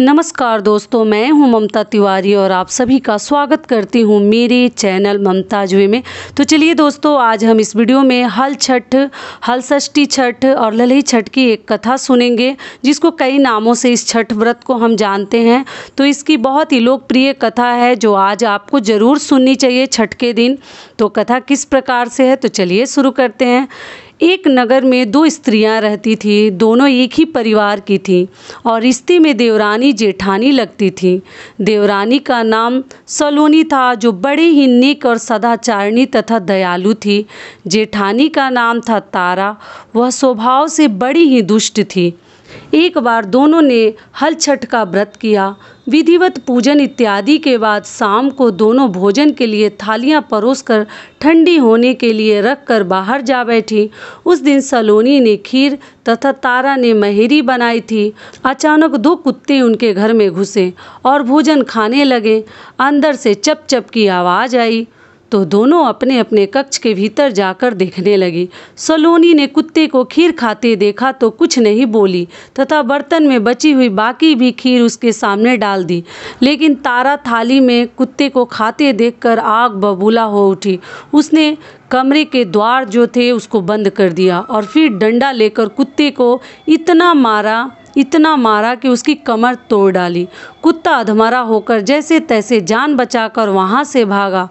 नमस्कार दोस्तों मैं हूं ममता तिवारी और आप सभी का स्वागत करती हूं मेरे चैनल ममता जुए में तो चलिए दोस्तों आज हम इस वीडियो में हल छठ हल षष्ठी छठ और ललही छठ की एक कथा सुनेंगे जिसको कई नामों से इस छठ व्रत को हम जानते हैं तो इसकी बहुत ही लोकप्रिय कथा है जो आज आपको ज़रूर सुननी चाहिए छठ के दिन तो कथा किस प्रकार से है तो चलिए शुरू करते हैं एक नगर में दो स्त्रियां रहती थी दोनों एक ही परिवार की थी और रिश्ते में देवरानी जेठानी लगती थी देवरानी का नाम सलोनी था जो बड़े ही निक और सदाचारणी तथा दयालु थी जेठानी का नाम था तारा वह स्वभाव से बड़ी ही दुष्ट थी एक बार दोनों ने हल छठ का व्रत किया विधिवत पूजन इत्यादि के बाद शाम को दोनों भोजन के लिए थालियां परोसकर ठंडी होने के लिए रख कर बाहर जा बैठी उस दिन सलोनी ने खीर तथा तारा ने महेरी बनाई थी अचानक दो कुत्ते उनके घर में घुसे और भोजन खाने लगे अंदर से चप चप की आवाज़ आई तो दोनों अपने अपने कक्ष के भीतर जाकर देखने लगी सलोनी ने कुत्ते को खीर खाते देखा तो कुछ नहीं बोली तथा बर्तन में बची हुई बाकी भी खीर उसके सामने डाल दी लेकिन तारा थाली में कुत्ते को खाते देखकर आग बबूला हो उठी उसने कमरे के द्वार जो थे उसको बंद कर दिया और फिर डंडा लेकर कुत्ते को इतना मारा इतना मारा कि उसकी कमर तोड़ डाली कुत्ता अधमरा होकर जैसे तैसे जान बचाकर वहाँ से भागा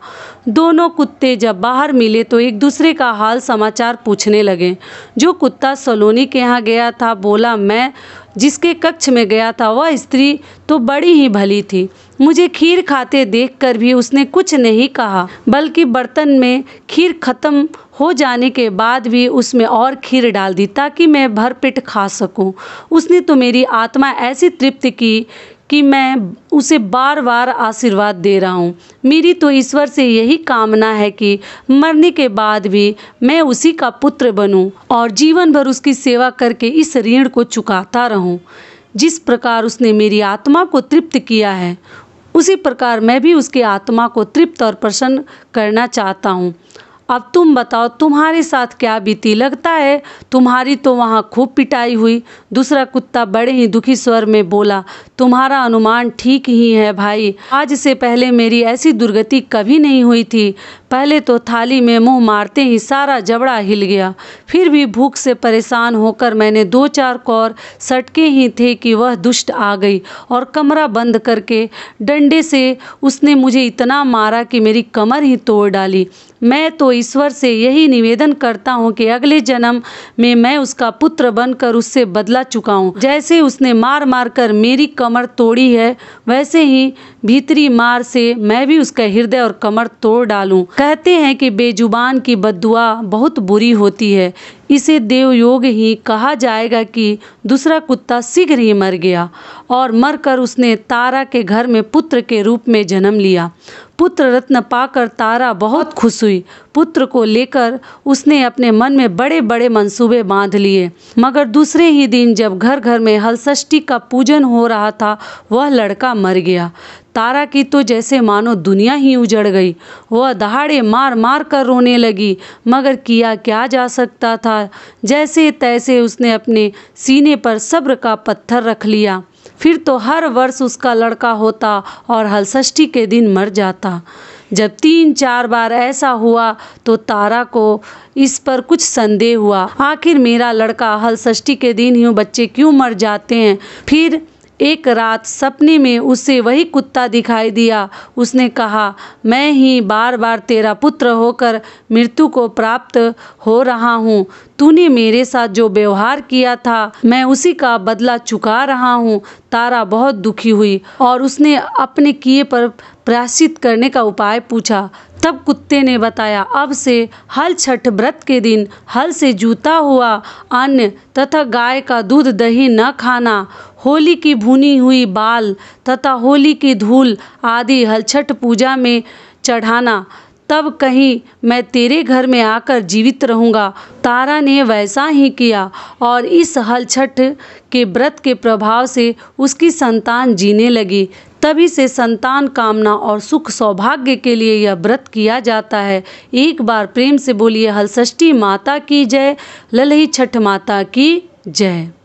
दोनों कुत्ते जब बाहर मिले तो एक दूसरे का हाल समाचार पूछने लगे जो कुत्ता सलोनी के यहाँ गया था बोला मैं जिसके कक्ष में गया था वह स्त्री तो बड़ी ही भली थी मुझे खीर खाते देखकर भी उसने कुछ नहीं कहा बल्कि बर्तन में खीर ख़त्म हो जाने के बाद भी उसमें और खीर डाल दी ताकि मैं भरपेट खा सकूं। उसने तो मेरी आत्मा ऐसी तृप्त की कि मैं उसे बार बार आशीर्वाद दे रहा हूँ मेरी तो ईश्वर से यही कामना है कि मरने के बाद भी मैं उसी का पुत्र बनूं और जीवन भर उसकी सेवा करके इस ऋण को चुकाता रहूं जिस प्रकार उसने मेरी आत्मा को तृप्त किया है उसी प्रकार मैं भी उसकी आत्मा को तृप्त और प्रसन्न करना चाहता हूँ अब तुम बताओ तुम्हारे साथ क्या बीती लगता है तुम्हारी तो वहाँ खूब पिटाई हुई दूसरा कुत्ता बड़े ही दुखी स्वर में बोला तुम्हारा अनुमान ठीक ही है भाई आज से पहले मेरी ऐसी दुर्गति कभी नहीं हुई थी पहले तो थाली में मुंह मारते ही सारा जबड़ा हिल गया फिर भी भूख से परेशान होकर मैंने दो चार कौर सटके ही थे कि वह दुष्ट आ गई और कमरा बंद करके डंडे से उसने मुझे इतना मारा कि मेरी कमर ही तोड़ डाली मैं तो ईश्वर से यही निवेदन करता हूँ कि अगले जन्म में मैं उसका पुत्र बनकर उससे बदला चुका हूँ जैसे उसने मार मार कर मेरी कमर तोड़ी है वैसे ही भीतरी मार से मैं भी उसका हृदय और कमर तोड़ डालूं कहते हैं कि बेजुबान की बदुआ बहुत बुरी होती है इसे देवयोग ही कहा जाएगा कि दूसरा कुत्ता शीघ्र ही मर गया और मरकर उसने तारा के घर में पुत्र के रूप में जन्म लिया पुत्र रत्न पाकर तारा बहुत खुश हुई पुत्र को लेकर उसने अपने मन में बड़े बड़े मंसूबे बांध लिए मगर दूसरे ही दिन जब घर घर में हलसष्टी का पूजन हो रहा था वह लड़का मर गया तारा की तो जैसे मानो दुनिया ही उजड़ गई वह दहाड़े मार मार कर रोने लगी मगर किया क्या जा सकता था जैसे तैसे उसने अपने सीने पर सब्र का पत्थर रख लिया फिर तो हर वर्ष उसका लड़का होता और हलसष्टी के दिन मर जाता जब तीन चार बार ऐसा हुआ तो तारा को इस पर कुछ संदेह हुआ आखिर मेरा लड़का हलसष्टी के दिन यूँ बच्चे क्यों मर जाते हैं फिर एक रात सपने में उसे वही कुत्ता दिखाई दिया उसने कहा मैं ही बार बार तेरा पुत्र होकर मृत्यु को प्राप्त हो रहा हूँ तूने मेरे साथ जो व्यवहार किया था मैं उसी का बदला चुका रहा हूँ तारा बहुत दुखी हुई और उसने अपने किए पर प्रायश्चित करने का उपाय पूछा तब कुत्ते ने बताया अब से हल छठ व्रत के दिन हल से जूता हुआ अन्न तथा गाय का दूध दही न खाना होली की भुनी हुई बाल तथा होली की धूल आदि छठ पूजा में चढ़ाना तब कहीं मैं तेरे घर में आकर जीवित रहूँगा तारा ने वैसा ही किया और इस हलछठ के व्रत के प्रभाव से उसकी संतान जीने लगी तभी से संतान कामना और सुख सौभाग्य के लिए यह व्रत किया जाता है एक बार प्रेम से बोलिए हलषष्ठी माता की जय ललही छठ माता की जय